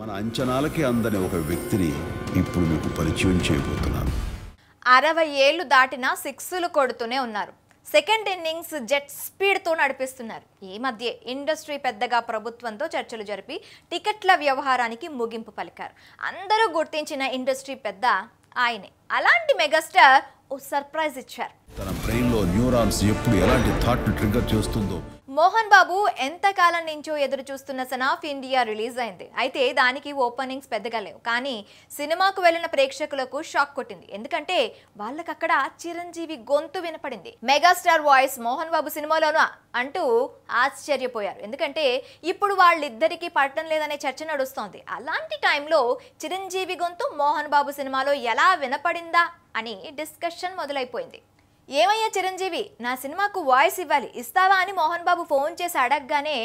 మన అంచనాలకి అందని ఒక వ్యక్తిని ఇప్పుడు మీకు పరిచయం చేయబోతున్నాను అరవై ఏళ్ళు దాటిన సిక్స్లు కొడుతూనే ఉన్నారు సెకండ్ ఇన్నింగ్స్ జెట్ స్పీడ్తో నడిపిస్తున్నారు ఈ మధ్య ఇండస్ట్రీ పెద్దగా ప్రభుత్వంతో చర్చలు జరిపి టికెట్ల వ్యవహారానికి ముగింపు పలికారు అందరూ గుర్తించిన ఇండస్ట్రీ పెద్ద ఆయనే అలాంటి మెగాస్టార్ ఓ సర్ప్రైజ్ ఇచ్చారు తన బ్రెయిన్లో న్యూరాన్స్ ఎప్పుడు ఎలాంటి థాట్ చేస్తుందో మోహన్ బాబు ఎంతకాలం నుంచో ఎదురు చూస్తున్న సన్ ఆఫ్ ఇండియా రిలీజ్ అయింది అయితే దానికి ఓపెనింగ్స్ పెద్దగా లేవు కానీ సినిమాకు వెళ్ళిన ప్రేక్షకులకు షాక్ కొట్టింది ఎందుకంటే వాళ్ళకి అక్కడ చిరంజీవి గొంతు వినపడింది మెగాస్టార్ వాయిస్ మోహన్ బాబు సినిమాలోనూ అంటూ ఆశ్చర్యపోయారు ఎందుకంటే ఇప్పుడు వాళ్ళిద్దరికీ పట్టడం లేదనే చర్చ నడుస్తోంది అలాంటి టైంలో చిరంజీవి గొంతు మోహన్ బాబు సినిమాలో ఎలా వినపడిందా అని డిస్కషన్ మొదలైపోయింది ఏమయ్యా చిరంజీవి నా సినిమాకు వాయిస్ ఇవ్వాలి ఇస్తావా అని మోహన్ బాబు ఫోన్ చేసి అడగగానే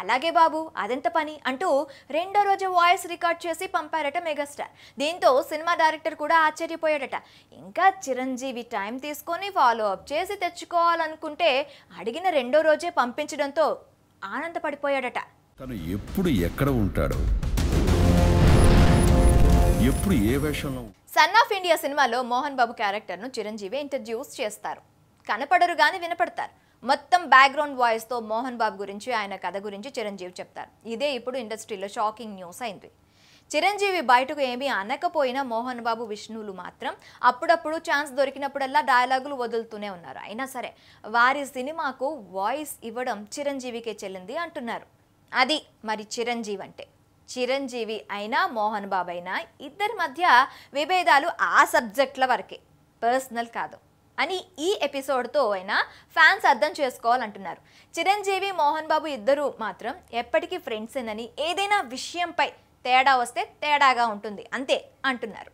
అలాగే బాబు అదెంత పని అంటూ రెండో రోజు వాయిస్ రికార్డ్ చేసి పంపారట మెగాస్టార్ దీంతో సినిమా డైరెక్టర్ కూడా ఆశ్చర్యపోయాడట ఇంకా చిరంజీవి టైం తీసుకొని ఫాలో అప్ చేసి తెచ్చుకోవాలనుకుంటే అడిగిన రెండో రోజే పంపించడంతో ఆనందపడిపోయాడట తను ఎప్పుడు ఎక్కడ ఉంటాడు ఎప్పుడు ఏ వేషంలో సన్ ఆఫ్ ఇండియా సినిమాలో మోహన్ బాబు క్యారెక్టర్ను చిరంజీవి ఇంట్రడ్యూస్ చేస్తారు కనపడరు కానీ వినపడతారు మొత్తం బ్యాక్గ్రౌండ్ వాయిస్తో మోహన్ బాబు గురించి ఆయన కథ గురించి చిరంజీవి చెప్తారు ఇదే ఇప్పుడు ఇండస్ట్రీలో షాకింగ్ న్యూస్ అయింది చిరంజీవి బయటకు ఏమీ అనకపోయినా మోహన్ బాబు విష్ణువులు మాత్రం అప్పుడప్పుడు ఛాన్స్ దొరికినప్పుడల్లా డైలాగులు వదులుతూనే ఉన్నారు అయినా సరే వారి సినిమాకు వాయిస్ ఇవ్వడం చిరంజీవికే చెల్లింది అంటున్నారు అది మరి చిరంజీవి అంటే చిరంజీవి అయినా మోహన్ బాబు అయినా ఇద్దరి మధ్య విభేదాలు ఆ సబ్జెక్ట్ల వరకే పర్సనల్ కాదు అని ఈ ఎపిసోడ్తో అయినా ఫ్యాన్స్ అర్థం చేసుకోవాలంటున్నారు చిరంజీవి మోహన్ బాబు ఇద్దరు మాత్రం ఎప్పటికీ ఏనని ఏదైనా విషయంపై తేడా వస్తే తేడాగా ఉంటుంది అంతే అంటున్నారు